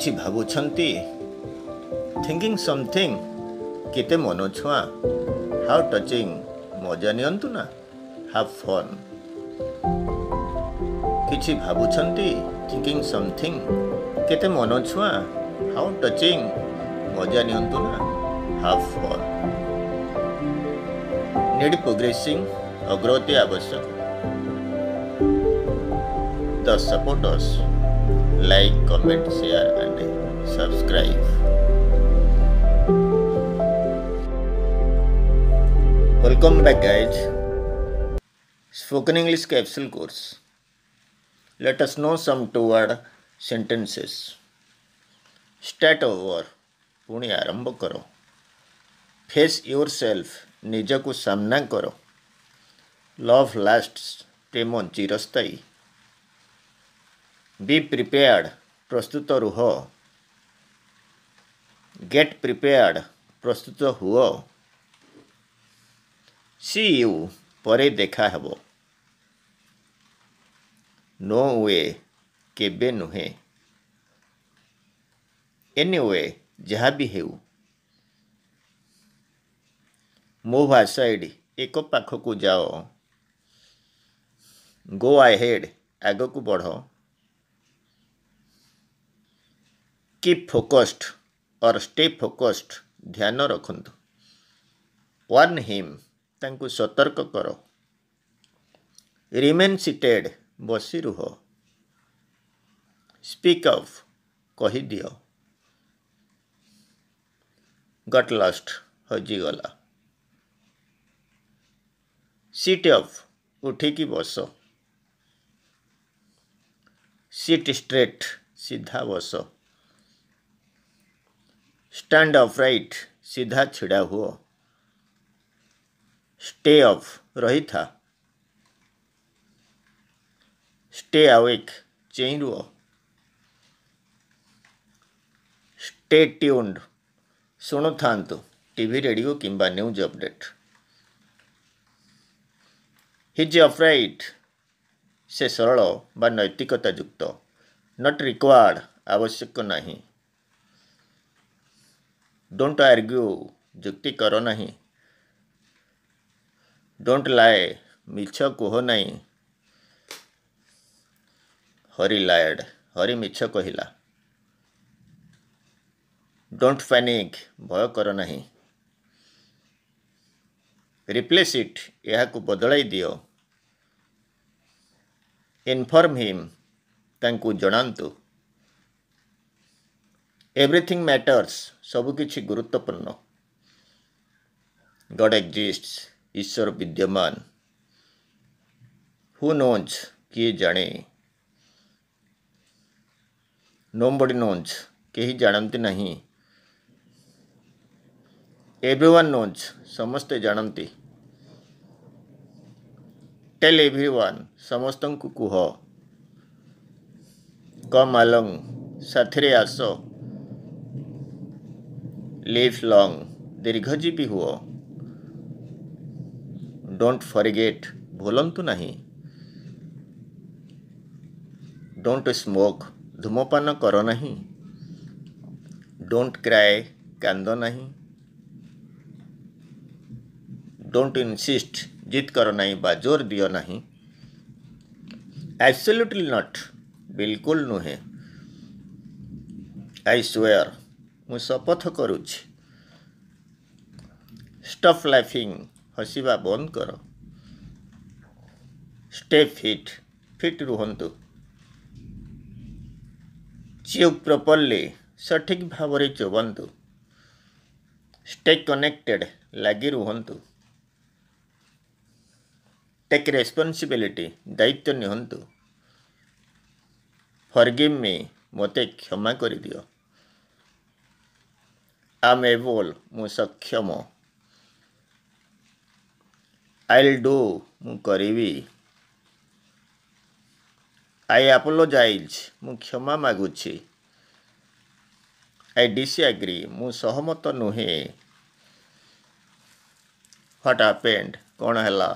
କିଛି ଭାବୁଛନ୍ତି thinking something କେତେ ମନ ଛୁଆଁ ହାଉ ଟଚିଂ ମଜା ନିଅନ୍ତୁ ନା ହାଭ୍ ଫନ୍ କିଛି ଭାବୁଛନ୍ତି ଥିଙ୍କିଂ ସମଥିଙ୍ଗ କେତେ ମନ ଛୁଆଁ ହାଉ ଟଚିଂ ମଜା ନିଅନ୍ତୁ ନା ହାଭ୍ ଫନ୍ ନିଡ୍ ପ୍ରୋଗ୍ରେସିଂ ଅଗ୍ରଗତି ଆବଶ୍ୟକ the supporters like comment share, subscribe welcome back guys spoken english capsule course let us know some two word sentences start over पुणी आरंभ करो फेस योर सेल्फ ନିଜକୁ ସାମ୍ନା କର ଲଭ୍ ଲାଷ୍ଟସ୍ ପ୍ରେମ ଚିରସ୍ଥାୟୀ ବି ପ୍ରିପେୟାର୍ଡ଼ ପ୍ରସ୍ତୁତ ରୁହ गेट प्रिपेयर्ड प्रस्तुत हुओ सी यू पर देखा हे नो वे केबे नुहे एनी वे जहाँ भी हो मो भाषाइड एक पाख को जाओ गो आई हेड आग को बढ़ कीप फोकस्ड और स्टे फोकस्ड ଧ୍ୟାନ ରଖନ୍ତୁ ୱାର୍ନ ହିମ୍ ତାଙ୍କୁ ସତର୍କ କର ରିମେନ୍ ସିଟେଡ୍ ବସି ରୁହ ସ୍ପିକ୍ ଅଫ୍ କହିଦିଅ ଗଟ୍ ଲଷ୍ଟ ହଜିଗଲା ସିଟ୍ ଅଫ୍ ଉଠିକି ବସ ସିଟ୍ ଷ୍ଟ୍ରେଟ୍ ସିଧା ବସ स्टैंड ऑफ राइट सीधा छिड़ा हुओ स्टे ऑफ रही था स्टे अवेक चेई रुओ स्टे ट्यून्ड शुणु था टीवी रेडियो किंबा न्यूज अपडेट हिज ऑफ राइट से सरल व नैतिकता युक्त नट रिक्वायर्ड आवश्यक नहीं डोंट आर्ग्यू जुक्ति करो नहीं डोंट लाए मिछ कहो नहीं हरी लायड हरी मिछ कहला डोंट पैनिक भय कर नहीं रिप्लेस इट यह बदल दि इनफर्म हिम ताकू जनातु एवरीथिंग मैटर्स सबकि गुरुत्वपूर्ण गड एक्जिस्ट ईश्वर विद्यमान हु नोज किए जाने बड़ी नोज कहीं जानते ना एवरीवन नोज समस्ते जानते टेल एवरीवन समस्त को कह कम आलंग साथ आस लिव लॉन्ग दीर्घजीवी हुओ डोंट फॉरगेट भूलतु ना डोंट स्मोक धूमपान कर ना डोंट क्राए कांद ना डोंट इनसीस्ट जित कर ना बा जोर दियो ना एब्सोल्युटली नॉट बिल्कुल नुहे आई स्वेयर मु शपथ करुच्छी ଷ୍ଟଫ୍ ଲାଫିଙ୍ଗ ହସିବା ବନ୍ଦ କର ଷ୍ଟେ ଫିଟ୍ ଫିଟ୍ ରୁହନ୍ତୁ ଚିଓ ପ୍ରପର୍ଲି ସଠିକ୍ ଭାବରେ ଚୋବନ୍ତୁ ଷ୍ଟେ କନେକ୍ଟେଡ଼ ଲାଗି ରୁହନ୍ତୁ ଟେକ୍ ରେସ୍ପନ୍ସିବିଲିଟି ଦାୟିତ୍ୱ ନିଅନ୍ତୁ ଫର୍ଗିଭ୍ ମି ମୋତେ କ୍ଷମା କରିଦିଅ ଆମ୍ ଏବଲ୍ ମୁଁ ସକ୍ଷମ આઈલ ડુ હું કરવી આઈ આપોલોજાઇઝ હું କ୍ଷମା ମାଗୁଛି ଆଇ ଡିସ୍ଆଗ୍ରି ମୁଁ ସହମତ ନୁହେଁ ହ୍ୱାଟ୍ ହାପେଣ୍ଡ କ'ଣ ହେଲା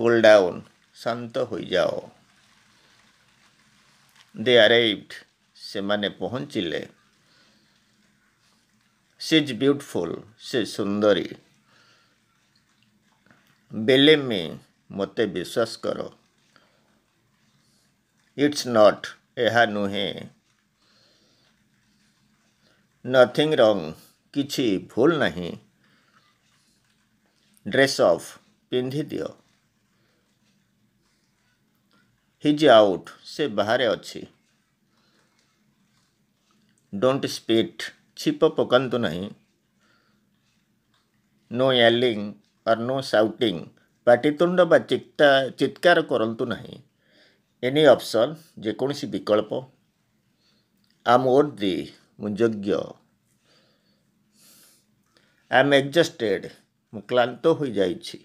କୁଲ୍ ଡାଉନ୍ ଶାନ୍ତ ହୋଇଯାଅ ଦେ ଆରେଇଭ୍ଡ ସେମାନେ ପହଞ୍ଚିଲେ ସି ଇଜ୍ ବ୍ୟୁଟିଫୁଲ୍ ସେ ସୁନ୍ଦରୀ बिलीव मी मत विश्वास कर इट्स नॉट यह नुह नथिंग रंग कि भूल ना ड्रेस अफ पिंधि दियो हिज आउट से बाहर अच्छी डोंट स्पीट छिप पकातु नहीं no yelling or no shouting. ପାଟିତୁଣ୍ଡ ବା ଚିତ୍ତା ଚିତ୍କାର କରନ୍ତୁ ନାହିଁ ଏନି ଅପସନ୍ ଯେକୌଣସି ବିକଳ୍ପ ଆମ୍ ଓର୍ଦି ମୁଁ ଯୋଗ୍ୟ ଆମ୍ ଏକ୍ଜଷ୍ଟେଡ଼୍ ମୁଁ କ୍ଳାନ୍ତ ହୋଇଯାଇଛି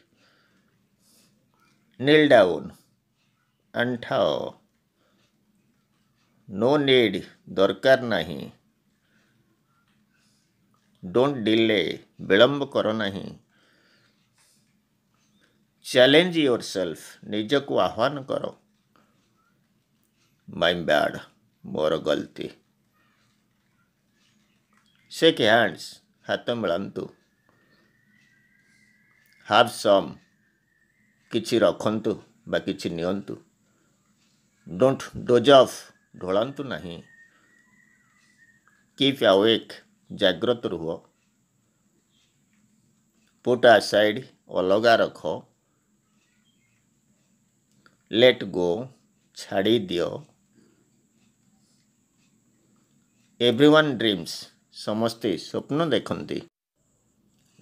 ନିଲ୍ ଡାଉନ୍ ଆଣ୍ଠାଅ ନୋ ନିଡ୍ ଦରକାର ନାହିଁ ଡୋଣ୍ଟ ଡିଲେ ବିଳମ୍ବ କର ନାହିଁ ચેલેન્જ યોર સેલ્ફ ନିଜକୁ ଆହ୍ୱାନ କର ମାଇ ବ୍ୟାଡ଼ ମୋର ଗଲତି ସେକ୍ ହ୍ୟାଣ୍ଡସ୍ ହାତ ମିଳାନ୍ତୁ ହାଭ୍ ସମ୍ କିଛି ରଖନ୍ତୁ ବା କିଛି ନିଅନ୍ତୁ ଡୋଣ୍ଟ ଡୋଜ୍ ଅଫ୍ ଢୋଳାନ୍ତୁ ନାହିଁ କିପ୍ ଆୱେକ୍ ଜାଗ୍ରତ ରୁହ ପୁଟ୍ ଆସାଇଡ଼୍ ଅଲଗା ରଖ লেট গো ছাড়ি দিও এভ্রিওয়ান ড্রিমস ସମସ୍ତେ ସ୍ୱପ୍ନ ଦେଖନ୍ତି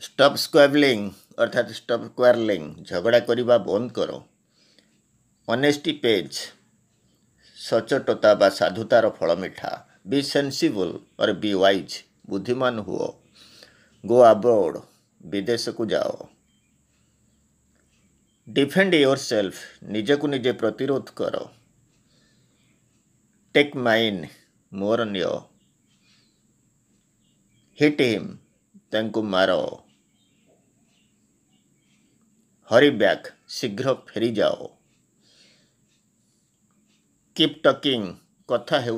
ଷ୍ଟପ୍ ସ୍କ୍ୱାବଲିଂ ଅର୍ଥାତ୍ ଷ୍ଟପ୍ କ୍ୱାରଲିଂ ଝଗଡ଼ା କରିବା ବନ୍ଦ କର ଅନେଷ୍ଟି ପେଜ୍ ସଚୋଟତା ବା ସାଧୁତାର ଫଳ ମିଠା ବି ସେନ୍ସିବୁଲ୍ ଅର୍ ବି ୱାଇଜ୍ ବୁଦ୍ଧିମାନ ହୁଅ ଗୋ ଆବ୍ରୋଡ଼ ବିଦେଶକୁ ଯାଅ डिफेंड योर सेल्फ निजे को निजे प्रतिरोध कर टेक माइन मोर निय हिट हिम तंकु मारो हरी बैक शीघ्र फेरी जाओ कीप टकिंग कथा हो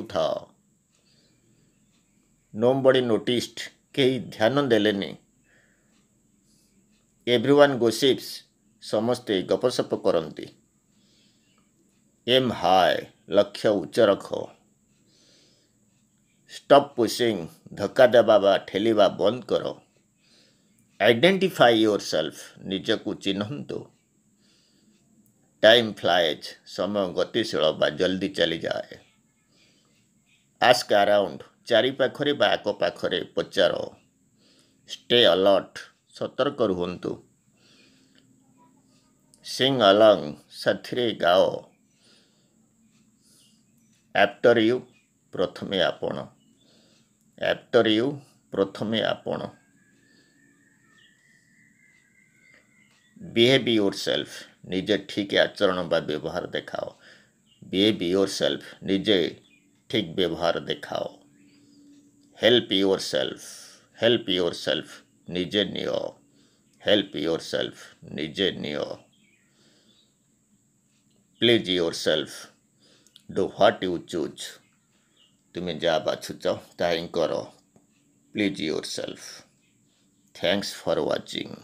नो बड़ी नोटिस्ड कई ध्यान देवरी ओन गोसीप्स ସମସ୍ତେ ଗପସପ କରନ୍ତି ଏମ୍ ହାଏ ଲକ୍ଷ୍ୟ ଉଚ୍ଚ ରଖ ଷ୍ଟପ୍ ପୁସିଂ ଧକ୍କା ଦେବା ବା ଠେଲିବା ବନ୍ଦ କର ଆଇଡେଣ୍ଟିଫାଇ ୟୋର୍ ସେଲ୍ଫ ନିଜକୁ ଚିହ୍ନନ୍ତୁ टाइम फ्लाइज समय गतिशील बा जल्दी चली जाए आस्क अराउंड चारिपाखे बा आखपाखे पचार स्टे अलर्ट सतर्क रुहतु sing-along সাথিরে গাও আফ্টর ইউ প্রথমে আপন আফ্টর ইউ প্রথমে আপন বিহেভ ইউর সেলফ নিজে ঠিক আচরণ বা ব্যবহার দেখাও বিহেভ ইউর সেলফ নিজে ঠিক ব্যবহার দেখাও help yourself help yourself নিজে নিও হেল্প ইউর সেলফ নিজে নিও please yourself do what you choose तुम्हें जहाँ बाछुच ताही कर please yourself thanks for watching